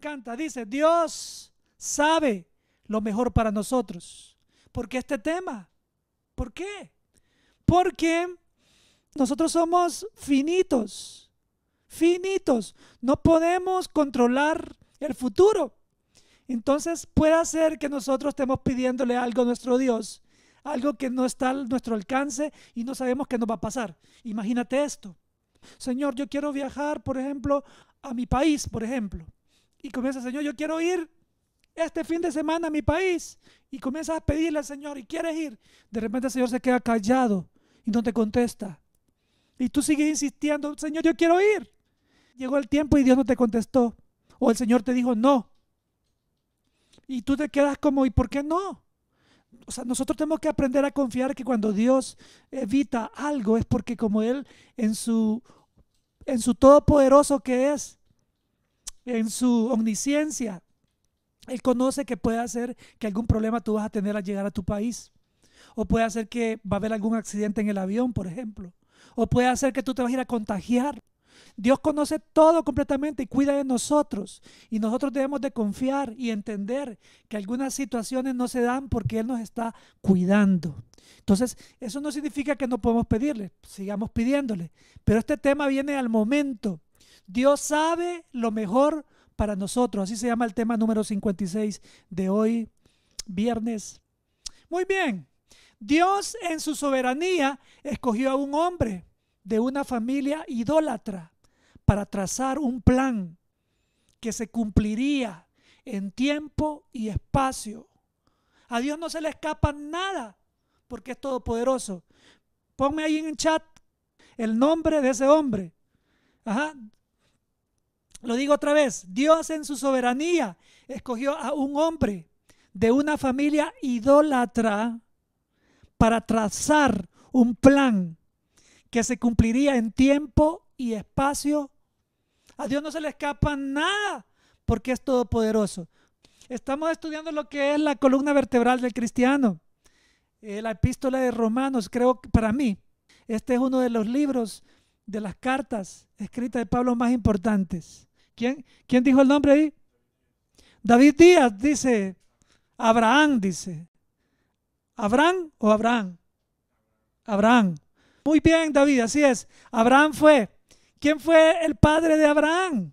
Canta, Dice, Dios sabe lo mejor para nosotros. porque este tema? ¿Por qué? Porque nosotros somos finitos, finitos. No podemos controlar el futuro. Entonces puede ser que nosotros estemos pidiéndole algo a nuestro Dios, algo que no está a nuestro alcance y no sabemos qué nos va a pasar. Imagínate esto. Señor, yo quiero viajar, por ejemplo, a mi país, por ejemplo. Y comienza, Señor, yo quiero ir este fin de semana a mi país. Y comienzas a pedirle al Señor y quieres ir. De repente el Señor se queda callado y no te contesta. Y tú sigues insistiendo, Señor, yo quiero ir. Llegó el tiempo y Dios no te contestó. O el Señor te dijo no. Y tú te quedas como, ¿y por qué no? O sea, nosotros tenemos que aprender a confiar que cuando Dios evita algo es porque como Él en su, en su todopoderoso que es, en su omnisciencia, Él conoce que puede hacer que algún problema tú vas a tener al llegar a tu país. O puede hacer que va a haber algún accidente en el avión, por ejemplo. O puede hacer que tú te vas a ir a contagiar. Dios conoce todo completamente y cuida de nosotros. Y nosotros debemos de confiar y entender que algunas situaciones no se dan porque Él nos está cuidando. Entonces, eso no significa que no podemos pedirle, sigamos pidiéndole. Pero este tema viene al momento Dios sabe lo mejor para nosotros. Así se llama el tema número 56 de hoy, viernes. Muy bien. Dios en su soberanía escogió a un hombre de una familia idólatra para trazar un plan que se cumpliría en tiempo y espacio. A Dios no se le escapa nada porque es todopoderoso. Ponme ahí en el chat el nombre de ese hombre. Ajá. Lo digo otra vez, Dios en su soberanía escogió a un hombre de una familia idólatra para trazar un plan que se cumpliría en tiempo y espacio. A Dios no se le escapa nada porque es todopoderoso. Estamos estudiando lo que es la columna vertebral del cristiano, eh, la epístola de Romanos, creo que para mí. Este es uno de los libros de las cartas escritas de Pablo más importantes. ¿Quién, dijo el nombre ahí? David Díaz dice, Abraham dice. ¿Abraham o Abraham? Abraham. Muy bien, David, así es. Abraham fue. ¿Quién fue el padre de Abraham?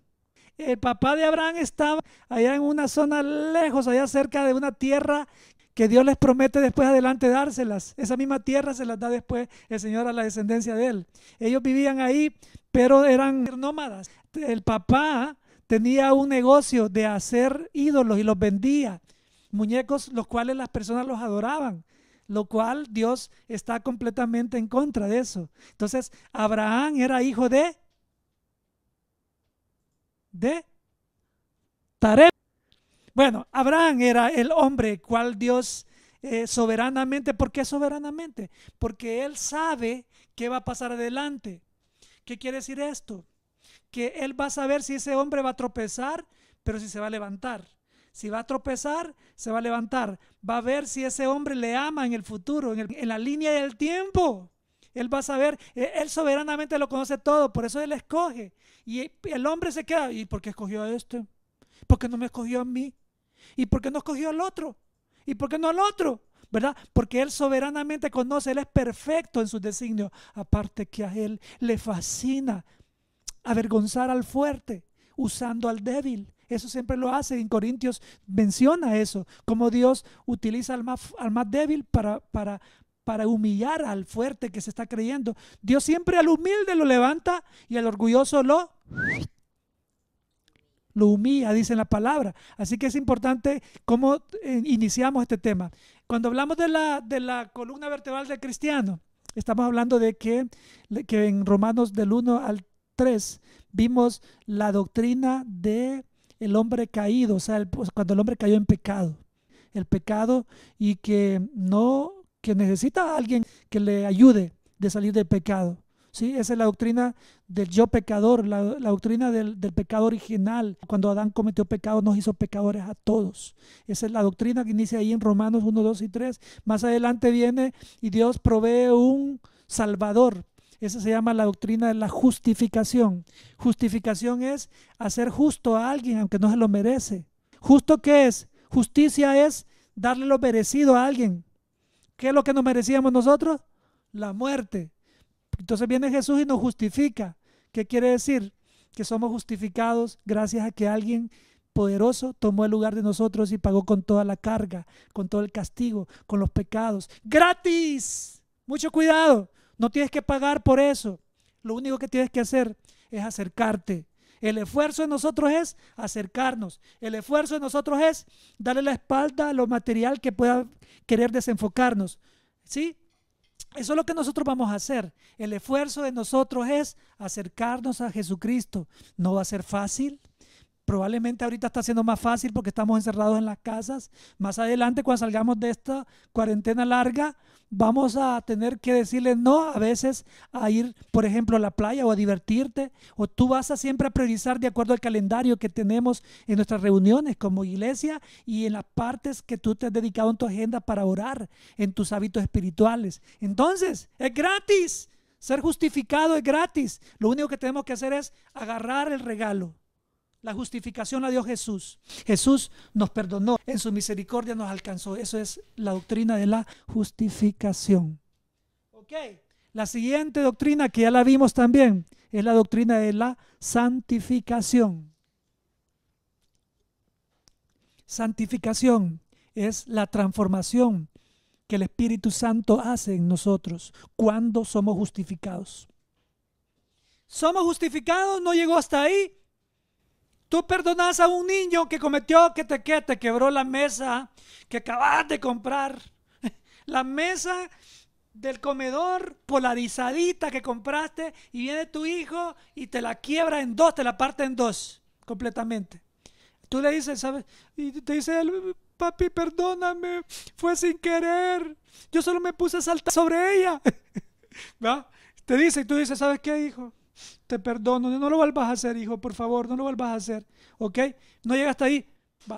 El papá de Abraham estaba allá en una zona lejos, allá cerca de una tierra que Dios les promete después adelante dárselas. Esa misma tierra se las da después el Señor a la descendencia de él. Ellos vivían ahí, pero eran nómadas. Este, el papá tenía un negocio de hacer ídolos y los vendía, muñecos los cuales las personas los adoraban, lo cual Dios está completamente en contra de eso. Entonces, Abraham era hijo de de Bueno, Abraham era el hombre cual Dios eh, soberanamente, ¿por qué soberanamente? Porque él sabe qué va a pasar adelante. ¿Qué quiere decir esto? que él va a saber si ese hombre va a tropezar, pero si se va a levantar. Si va a tropezar, se va a levantar. Va a ver si ese hombre le ama en el futuro, en, la línea del tiempo. Él va a saber, e, él soberanamente lo conoce todo, por eso él escoge. Y el hombre se queda, ¿y por qué escogió a este? ¿Por qué no me escogió a mí? ¿Y por qué no escogió al otro? ¿Y por qué no al otro? ¿Verdad? Porque él soberanamente conoce, él es perfecto en sus designios. Aparte que a él le fascina avergonzar al fuerte, usando al débil. Eso siempre lo hace. En Corintios menciona eso, como Dios utiliza al más, al más débil para, para, para humillar al fuerte que se está creyendo. Dios siempre al humilde lo levanta y al orgulloso lo, lo humilla, dice la palabra. Así que es importante cómo eh, iniciamos este tema. Cuando hablamos de la, de la columna vertebral del cristiano, estamos hablando de que, que en Romanos del 1 al 3 vimos la doctrina de el hombre caído, o sea, pues, cuando el hombre cayó en pecado, el pecado y que no que necesita a alguien que le ayude de salir del pecado. ¿Sí? Esa es la doctrina del yo pecador, la, doctrina del, del, pecado original. Cuando Adán cometió pecado, nos hizo pecadores a todos. Esa es la doctrina que inicia ahí en Romanos 1, 2 y 3. Más adelante viene y Dios provee un salvador esa se llama la doctrina de la justificación. Justificación es hacer justo a alguien aunque no se lo merece. ¿Justo qué es? Justicia es darle lo merecido a alguien. ¿Qué es lo que nos merecíamos nosotros? La muerte. Entonces viene Jesús y nos justifica. ¿Qué quiere decir? Que somos justificados gracias a que alguien poderoso tomó el lugar de nosotros y pagó con toda la carga, con todo el castigo, con los pecados. ¡Gratis! Mucho cuidado. No tienes que pagar por eso. Lo único que tienes que hacer es acercarte. El esfuerzo de nosotros es acercarnos. El esfuerzo de nosotros es darle la espalda a lo material que pueda querer desenfocarnos. ¿Sí? Eso es lo que nosotros vamos a hacer. El esfuerzo de nosotros es acercarnos a Jesucristo. No va a ser fácil. Probablemente ahorita está siendo más fácil porque estamos encerrados en las casas. Más adelante, cuando salgamos de esta cuarentena larga, vamos a tener que decirle no a veces a ir, por ejemplo, a la playa o a divertirte, o tú vas a siempre a priorizar de acuerdo al calendario que tenemos en nuestras reuniones como iglesia y en las partes que tú te has dedicado en tu agenda para orar, en tus hábitos espirituales. Entonces, es gratis. Ser justificado es gratis. Lo único que tenemos que hacer es agarrar el regalo. La justificación la dio Jesús. Jesús nos perdonó, en su misericordia nos alcanzó. Eso es la doctrina de la justificación. Ok, la siguiente doctrina que ya la vimos también es la doctrina de la santificación. Santificación es la transformación que el Espíritu Santo hace en nosotros cuando somos justificados. Somos justificados, no llegó hasta ahí, Tú perdonas a un niño que cometió que te, que te quebró la mesa que acabas de comprar. La mesa del comedor polarizadita que compraste y viene tu hijo y te la quiebra en dos, te la parte en dos completamente. Tú le dices, ¿sabes? Y te dice, papi, perdóname, fue sin querer. Yo solo me puse a saltar sobre ella. ¿Va? Te dice y tú dices, ¿sabes qué, hijo? te perdono, no lo vuelvas a hacer, hijo, por favor, no lo vuelvas a hacer, ¿ok? No llegas hasta ahí,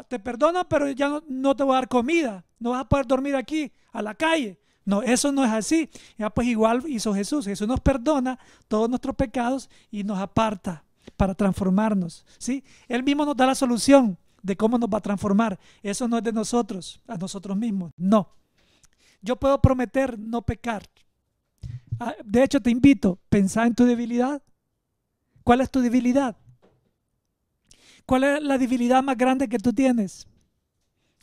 te perdono, pero ya no, te voy a dar comida, no vas a poder dormir aquí, a la calle. No, eso no es así. Ya pues igual hizo Jesús. Jesús nos perdona todos nuestros pecados y nos aparta para transformarnos, ¿sí? Él mismo nos da la solución de cómo nos va a transformar. Eso no es de nosotros, a nosotros mismos, no. Yo puedo prometer no pecar. Ah, de hecho, te invito, pensá en tu debilidad, ¿Cuál es tu debilidad? ¿Cuál es la debilidad más grande que tú tienes?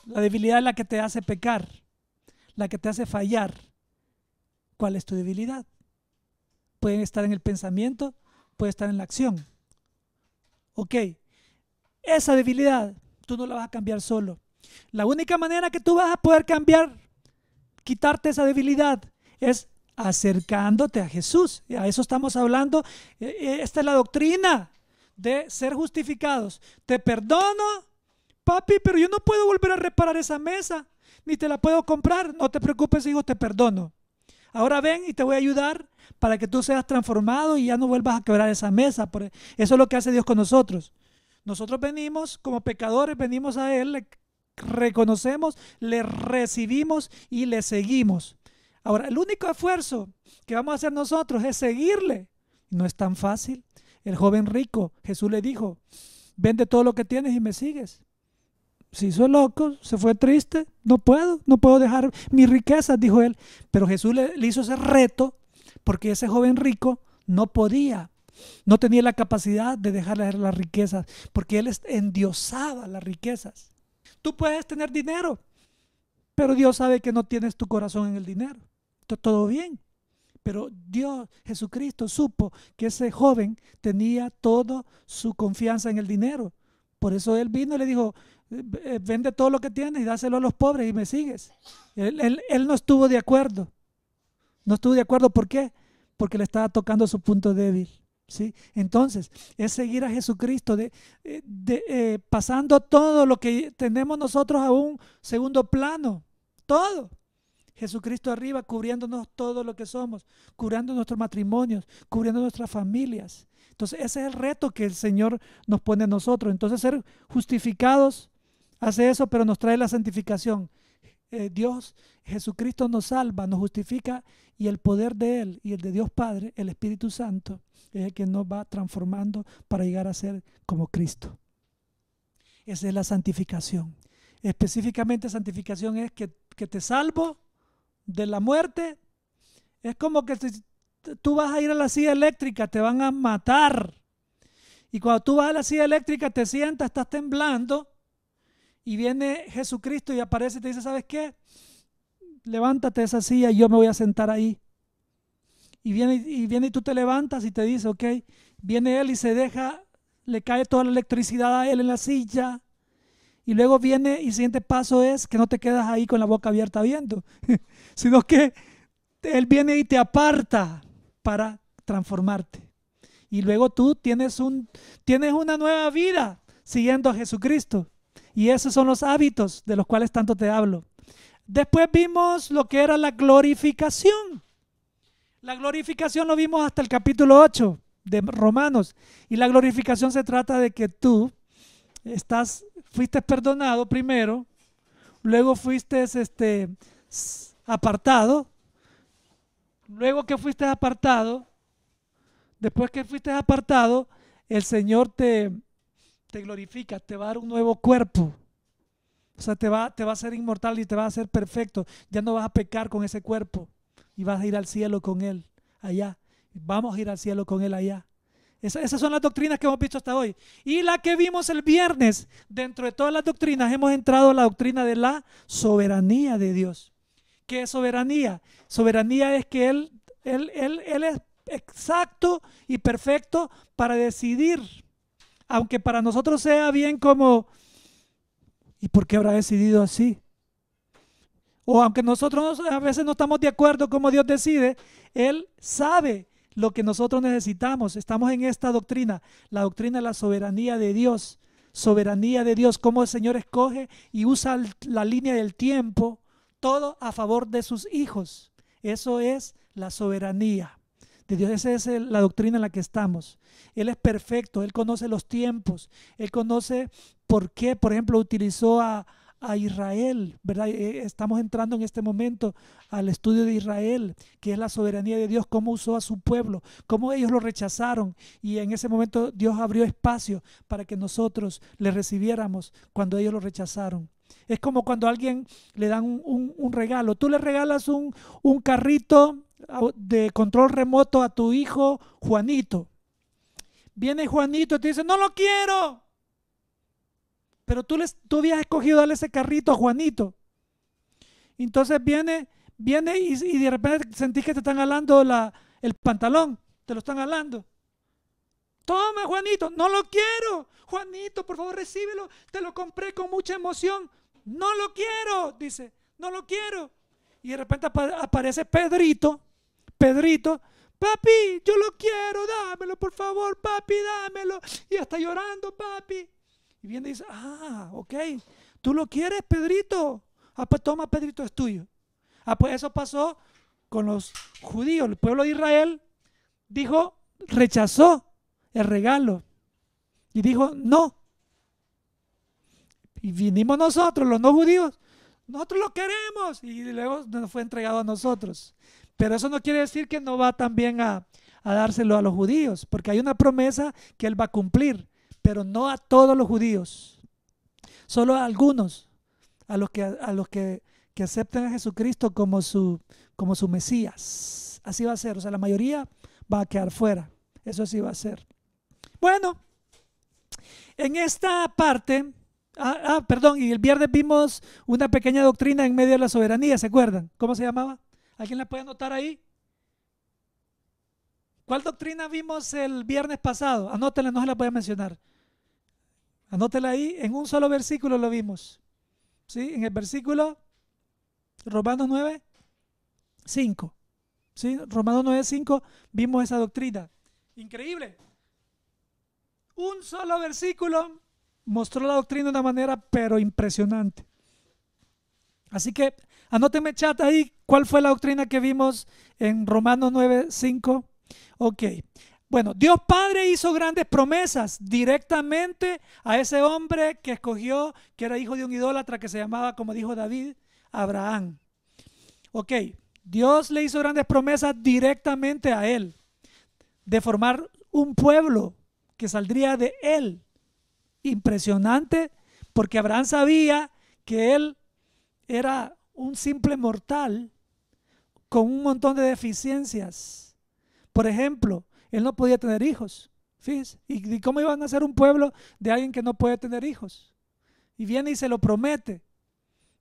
La debilidad es la que te hace pecar, la que te hace fallar. ¿Cuál es tu debilidad? Puede estar en el pensamiento, puede estar en la acción. Ok, esa debilidad tú no la vas a cambiar solo. La única manera que tú vas a poder cambiar, quitarte esa debilidad, es acercándote a Jesús. a eso estamos hablando. E, e, esta es la doctrina de ser justificados. Te perdono, papi, pero yo no puedo volver a reparar esa mesa, ni te la puedo comprar. No te preocupes, hijo, te perdono. Ahora ven y te voy a ayudar para que tú seas transformado y ya no vuelvas a quebrar esa mesa. E, eso es lo que hace Dios con nosotros. Nosotros venimos como pecadores, venimos a Él, le reconocemos, le recibimos y le seguimos. Ahora, el único esfuerzo que vamos a hacer nosotros es seguirle. No es tan fácil. El joven rico, Jesús le dijo, vende todo lo que tienes y me sigues. Se hizo loco, se fue triste, no puedo, no puedo dejar mi riqueza, dijo él. Pero Jesús le, hizo ese reto porque ese joven rico no podía, no tenía la capacidad de dejar las riquezas, porque él endiosaba las riquezas. Tú puedes tener dinero, pero Dios sabe que no tienes tu corazón en el dinero todo bien. Pero Dios, Jesucristo, supo que ese joven tenía toda su confianza en el dinero. Por eso él vino y le dijo, eh, vende todo lo que tienes y dáselo a los pobres y me sigues. Él, no estuvo de acuerdo. No estuvo de acuerdo, ¿por qué? Porque le estaba tocando su punto débil. ¿sí? Entonces, es seguir a Jesucristo, de, eh, eh, pasando todo lo que tenemos nosotros a un segundo plano. Todo. Jesucristo arriba, cubriéndonos todo lo que somos, curando nuestros matrimonios, cubriendo nuestras familias. Entonces ese es el reto que el Señor nos pone a nosotros. Entonces ser justificados hace eso, pero nos trae la santificación. Eh, Dios, Jesucristo nos salva, nos justifica y el poder de Él y el de Dios Padre, el Espíritu Santo, es el que nos va transformando para llegar a ser como Cristo. Esa es la santificación. Específicamente santificación es que, que te salvo de la muerte, es como que si tú vas a ir a la silla eléctrica, te van a matar. Y cuando tú vas a la silla eléctrica, te sientas, estás temblando, y viene Jesucristo y aparece y te dice, ¿sabes qué? Levántate de esa silla y yo me voy a sentar ahí. Y viene, y viene y tú te levantas y te dice, ok, viene él y se deja, le cae toda la electricidad a él en la silla y luego viene y el siguiente paso es que no te quedas ahí con la boca abierta viendo, sino que Él viene y te aparta para transformarte. Y luego tú tienes, un, tienes una nueva vida siguiendo a Jesucristo. Y esos son los hábitos de los cuales tanto te hablo. Después vimos lo que era la glorificación. La glorificación lo vimos hasta el capítulo 8 de Romanos. Y la glorificación se trata de que tú estás fuiste perdonado primero, luego fuiste este, apartado, luego que fuiste apartado, después que fuiste apartado, el Señor te, te glorifica, te va a dar un nuevo cuerpo. O sea, te va, te va a ser inmortal y te va a ser perfecto. Ya no vas a pecar con ese cuerpo y vas a ir al cielo con Él allá. Vamos a ir al cielo con Él allá esas son las doctrinas que hemos visto hasta hoy. Y la que vimos el viernes, dentro de todas las doctrinas, hemos entrado a la doctrina de la soberanía de Dios. ¿Qué es soberanía? Soberanía es que Él, él, él, él es exacto y perfecto para decidir. Aunque para nosotros sea bien como, ¿y por qué habrá decidido así? O aunque nosotros a veces no estamos de acuerdo como Dios decide, Él sabe lo que nosotros necesitamos. Estamos en esta doctrina, la doctrina de la soberanía de Dios. Soberanía de Dios, cómo el Señor escoge y usa la línea del tiempo, todo a favor de sus hijos. Eso es la soberanía de Dios. Esa es la doctrina en la que estamos. Él es perfecto, Él conoce los tiempos, Él conoce por qué, por ejemplo, utilizó a, a Israel, ¿verdad? Eh, eh, estamos entrando en este momento al estudio de Israel, que es la soberanía de Dios, cómo usó a su pueblo, cómo ellos lo rechazaron y en ese momento Dios abrió espacio para que nosotros le recibiéramos cuando ellos lo rechazaron. Es como cuando alguien le dan un, regalo. Tú le regalas un, un carrito ah, de control remoto a tu hijo Juanito. Viene Juanito y te dice, no lo quiero. Pero tú, les, tú habías escogido darle ese carrito a Juanito. Entonces viene, viene y, de repente sentís que te están jalando la, el pantalón. Te lo están jalando. Toma, Juanito, no lo quiero. Juanito, por favor, recíbelo. Te lo compré con mucha emoción. No lo quiero, dice. No lo quiero. Y de repente aparece Pedrito. Pedrito, papi, yo lo quiero, dámelo, por favor, papi, dámelo. Y está llorando, papi. Y viene y dice, ah, ok, tú lo quieres, Pedrito. Ah, pues toma, Pedrito, es tuyo. Ah, pues eso pasó con los judíos. El pueblo de Israel dijo, rechazó el regalo. Y dijo, no. Y vinimos nosotros, los no judíos. Nosotros lo queremos. Y luego nos fue entregado a nosotros. Pero eso no quiere decir que no va también a, a dárselo a los judíos, porque hay una promesa que él va a cumplir pero no a todos los judíos, solo a algunos, a los que, a los que, que aceptan a Jesucristo como su, como su Mesías. Así va a ser, o sea, la mayoría va a quedar fuera, eso así va a ser. Bueno, en esta parte, ah, ah, perdón, y el viernes vimos una pequeña doctrina en medio de la soberanía, ¿se acuerdan? ¿Cómo se llamaba? ¿Alguien la puede anotar ahí? ¿Cuál doctrina vimos el viernes pasado? Anótenla, no se la puede mencionar. Anótela ahí, en un solo versículo lo vimos. ¿Sí? En el versículo Romanos 9, 5. ¿Sí? Romanos 9, 5 vimos esa doctrina. Increíble. Un solo versículo mostró la doctrina de una manera pero impresionante. Así que anóteme chat ahí cuál fue la doctrina que vimos en Romanos 9, 5. Ok, bueno, Dios Padre hizo grandes promesas directamente a ese hombre que escogió, que era hijo de un idólatra que se llamaba, como dijo David, Abraham. Ok, Dios le hizo grandes promesas directamente a él, de formar un pueblo que saldría de él. Impresionante, porque Abraham sabía que él era un simple mortal con un montón de deficiencias. Por ejemplo, él no podía tener hijos. ¿Y, cómo iban a ser un pueblo de alguien que no puede tener hijos? Y viene y se lo promete.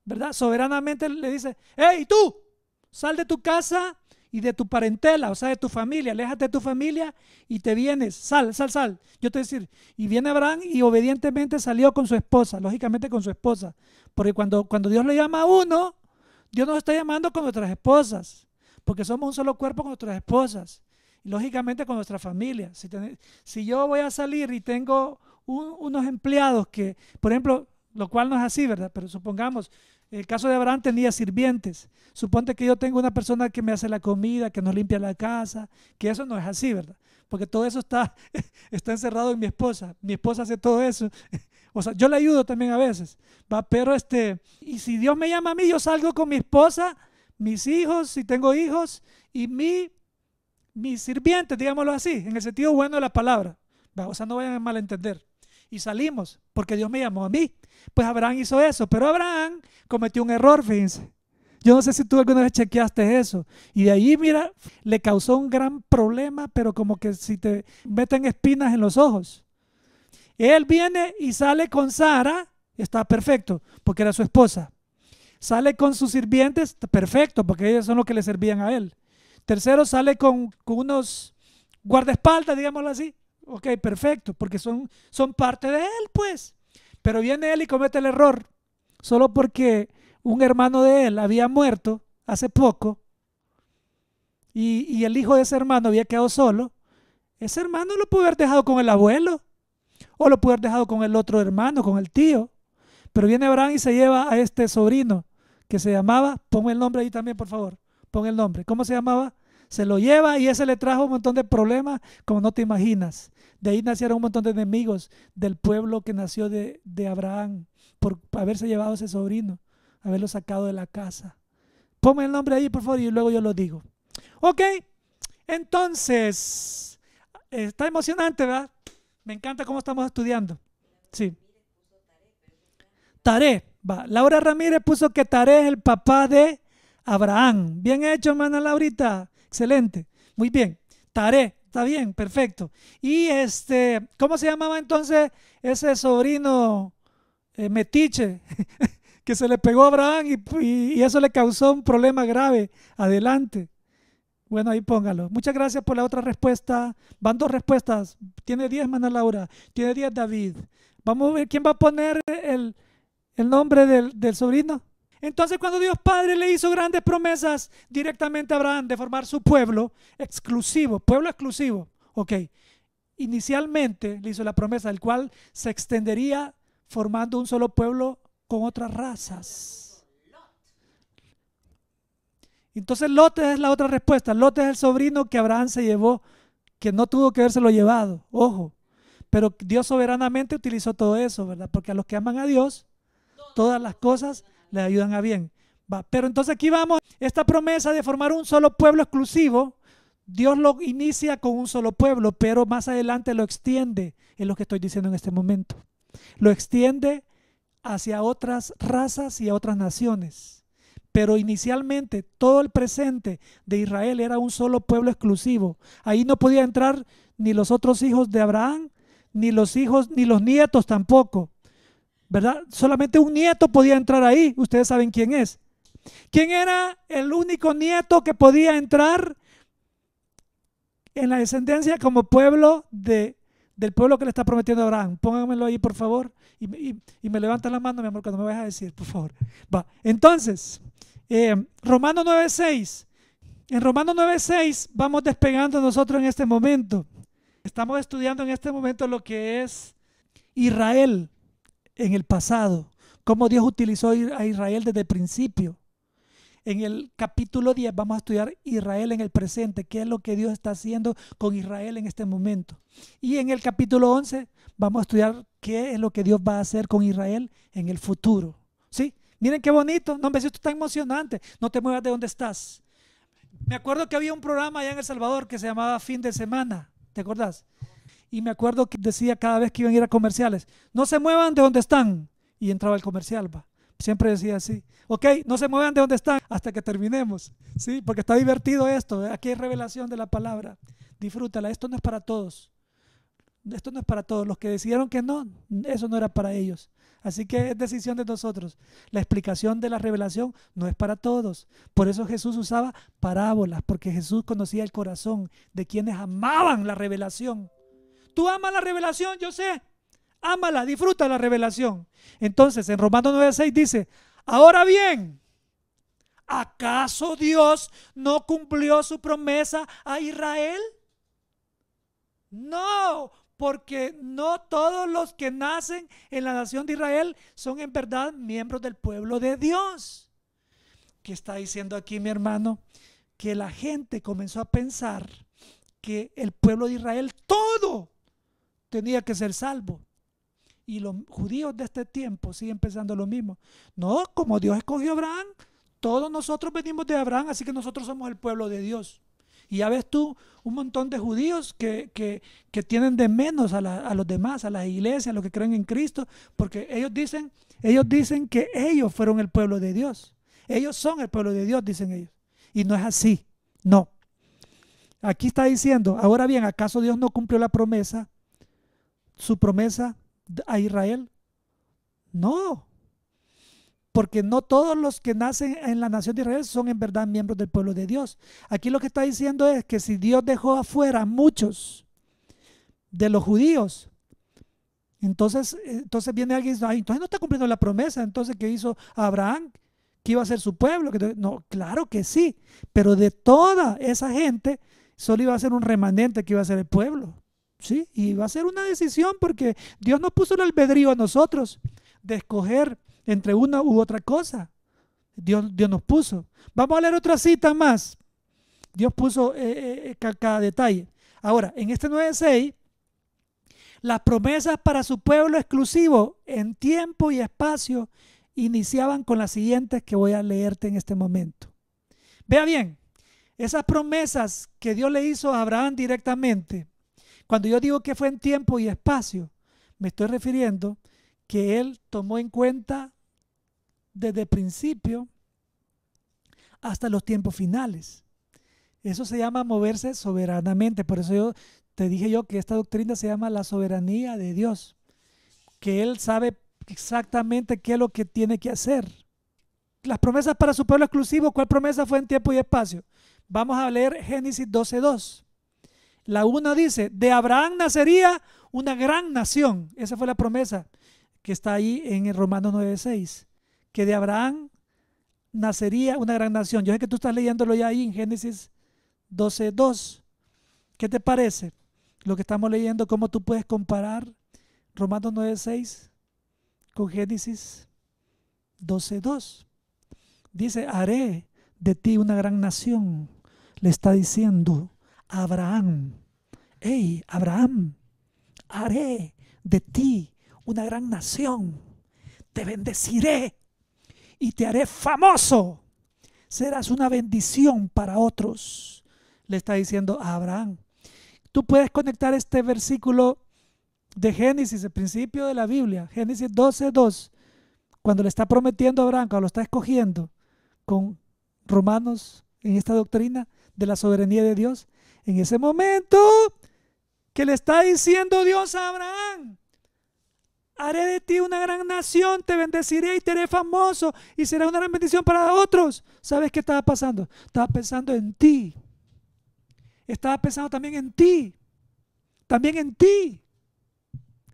¿Verdad? Soberanamente le dice, hey, tú, sal de tu casa y de tu parentela, o sea, de tu familia, aléjate de tu familia y te vienes, sal, sal, sal. Yo te decir, y viene Abraham y obedientemente salió con su esposa, lógicamente con su esposa, porque cuando, cuando Dios le llama a uno, Dios nos está llamando con nuestras esposas, porque somos un solo cuerpo con nuestras esposas lógicamente con nuestra familia. Si, si yo voy a salir y tengo unos empleados que, por ejemplo, lo cual no es así, ¿verdad? Pero supongamos, el caso de Abraham tenía sirvientes. Suponte que yo tengo una persona que me hace la comida, que nos limpia la casa, que eso no es así, ¿verdad? Porque todo eso está, está encerrado en mi esposa. Mi esposa hace todo eso. O sea, yo le ayudo también a veces, ¿va? Pero este, y si Dios me llama a mí, yo salgo con mi esposa, mis hijos, si tengo hijos, y mi mis sirvientes, digámoslo así, en el sentido bueno de la palabra. O sea, no vayan a malentender. Y salimos, porque Dios me llamó a mí. Pues Abraham hizo eso, pero Abraham cometió un error, fíjense. Yo no sé si tú alguna vez chequeaste eso. Y de ahí, mira, le causó un gran problema, pero como que si te meten espinas en los ojos. Él viene y sale con Sara, está perfecto, porque era su esposa. Sale con sus sirvientes, perfecto, porque ellos son los que le servían a él. Tercero sale con, unos guardaespaldas, digámoslo así. Ok, perfecto, porque son, son parte de él, pues. Pero viene él y comete el error. Solo porque un hermano de él había muerto hace poco y, el hijo de ese hermano había quedado solo. Ese hermano lo pudo haber dejado con el abuelo o lo pudo haber dejado con el otro hermano, con el tío. Pero viene Abraham y se lleva a este sobrino que se llamaba, pongo el nombre ahí también, por favor pon el nombre, ¿cómo se llamaba? Se lo lleva y ese le trajo un montón de problemas como no te imaginas. De ahí nacieron un montón de enemigos del pueblo que nació de, de Abraham por haberse llevado a ese sobrino, haberlo sacado de la casa. Ponme el nombre ahí, por favor, y luego yo lo digo. Ok, entonces, eh, está emocionante, ¿verdad? Me encanta cómo estamos estudiando. Sí. Taré, va. Laura Ramírez puso que Taré es el papá de Abraham. Bien hecho, hermana Laurita. Excelente. Muy bien. Taré. Está bien, perfecto. Y este, ¿cómo se llamaba entonces ese sobrino eh, metiche que se le pegó a Abraham y, eso le causó un problema grave? Adelante. Bueno, ahí póngalo. Muchas gracias por la otra respuesta. Van dos respuestas. Tiene 10, hermana Laura. Tiene 10, David. Vamos a ver quién va a poner el, el nombre del sobrino. Entonces cuando Dios Padre le hizo grandes promesas directamente a Abraham de formar su pueblo exclusivo, pueblo exclusivo, ok, inicialmente le hizo la promesa del cual se extendería formando un solo pueblo con otras razas. Entonces Lot es la otra respuesta. Lot es el sobrino que Abraham se llevó, que no tuvo que habérselo llevado, ojo. Pero Dios soberanamente utilizó todo eso, ¿verdad? Porque a los que aman a Dios, todas las cosas le ayudan a bien. Va. Pero entonces aquí vamos, esta promesa de formar un solo pueblo exclusivo, Dios lo inicia con un solo pueblo, pero más adelante lo extiende, es lo que estoy diciendo en este momento. Lo extiende hacia otras razas y a otras naciones. Pero inicialmente todo el presente de Israel era un solo pueblo exclusivo. Ahí no podía entrar ni los otros hijos de Abraham, ni los hijos, ni los nietos tampoco. ¿verdad? Solamente un nieto podía entrar ahí. Ustedes saben quién es. ¿Quién era el único nieto que podía entrar en la descendencia como pueblo de, del pueblo que le está prometiendo Abraham? Pónganmelo ahí, por favor. Y, me levanta la mano, mi amor, cuando me vayas a decir, por favor. Va. Entonces, eh, Romano 9.6. En Romano 9.6 vamos despegando nosotros en este momento. Estamos estudiando en este momento lo que es Israel en el pasado, cómo Dios utilizó a Israel desde el principio. En el capítulo 10 vamos a estudiar Israel en el presente, qué es lo que Dios está haciendo con Israel en este momento. Y en el capítulo 11 vamos a estudiar qué es lo que Dios va a hacer con Israel en el futuro. ¿Sí? Miren qué bonito. No, me esto está emocionante. No te muevas de donde estás. Me acuerdo que había un programa allá en El Salvador que se llamaba Fin de Semana. ¿Te acordás? Y me acuerdo que decía cada vez que iban a ir a comerciales, no se muevan de donde están. Y entraba el comercial, va. Siempre decía así, ok, no se muevan de donde están hasta que terminemos, ¿sí? Porque está divertido esto, ¿eh? aquí hay revelación de la palabra, disfrútala, esto no es para todos, esto no es para todos, los que decidieron que no, eso no era para ellos, así que es decisión de nosotros, la explicación de la revelación no es para todos, por eso Jesús usaba parábolas, porque Jesús conocía el corazón de quienes amaban la revelación, Tú amas la revelación, yo sé. Ámala, disfruta la revelación. Entonces, en Romanos 9:6 dice, ahora bien, ¿acaso Dios no cumplió su promesa a Israel? No, porque no todos los que nacen en la nación de Israel son en verdad miembros del pueblo de Dios. ¿Qué está diciendo aquí mi hermano? Que la gente comenzó a pensar que el pueblo de Israel todo tenía que ser salvo. Y los judíos de este tiempo siguen pensando lo mismo. No, como Dios escogió a Abraham, todos nosotros venimos de Abraham, así que nosotros somos el pueblo de Dios. Y ya ves tú un montón de judíos que, tienen de menos a, los demás, a las iglesias, a los que creen en Cristo, porque ellos dicen, ellos dicen que ellos fueron el pueblo de Dios. Ellos son el pueblo de Dios, dicen ellos. Y no es así, no. Aquí está diciendo, ahora bien, ¿acaso Dios no cumplió la promesa? su promesa a Israel? No, porque no todos los que nacen en la nación de Israel son en verdad miembros del pueblo de Dios. Aquí lo que está diciendo es que si Dios dejó afuera muchos de los judíos, entonces, eh, entonces viene alguien y dice, entonces no está cumpliendo la promesa, entonces ¿qué hizo Abraham? Que iba a ser su pueblo. No, claro que sí, pero de toda esa gente solo iba a ser un remanente que iba a ser el pueblo. Sí, y va a ser una decisión porque Dios nos puso el albedrío a nosotros de escoger entre una u otra cosa. Dios, Dios nos puso. Vamos a leer otra cita más. Dios puso eh, eh, eh, cada detalle. Ahora, en este 9.6, las promesas para su pueblo exclusivo en tiempo y espacio iniciaban con las siguientes que voy a leerte en este momento. Vea bien, esas promesas que Dios le hizo a Abraham directamente cuando yo digo que fue en tiempo y espacio, me estoy refiriendo que él tomó en cuenta desde principio hasta los tiempos finales. Eso se llama moverse soberanamente. Por eso yo te dije yo que esta doctrina se llama la soberanía de Dios, que él sabe exactamente qué es lo que tiene que hacer. Las promesas para su pueblo exclusivo, ¿cuál promesa fue en tiempo y espacio? Vamos a leer Génesis 12.2. La una dice, de Abraham nacería una gran nación. Esa fue la promesa que está ahí en Romano 9.6. Que de Abraham nacería una gran nación. Yo sé que tú estás leyéndolo ya ahí en Génesis 12.2. ¿Qué te parece lo que estamos leyendo? ¿Cómo tú puedes comparar Romanos 9.6 con Génesis 12.2? Dice, haré de ti una gran nación. Le está diciendo Abraham, hey, Abraham, haré de ti una gran nación, te bendeciré y te haré famoso, serás una bendición para otros, le está diciendo a Abraham. Tú puedes conectar este versículo de Génesis, el principio de la Biblia, Génesis 12, 2, cuando le está prometiendo a Abraham, cuando lo está escogiendo, con Romanos en esta doctrina de la soberanía de Dios, en ese momento que le está diciendo Dios a Abraham, haré de ti una gran nación, te bendeciré y te haré famoso y será una gran bendición para otros. ¿Sabes qué estaba pasando? Estaba pensando en ti. Estaba pensando también en ti. También en ti.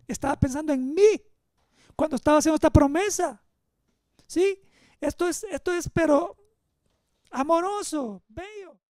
Estaba pensando en mí cuando estaba haciendo esta promesa. ¿Sí? Esto es, esto es, pero amoroso, bello.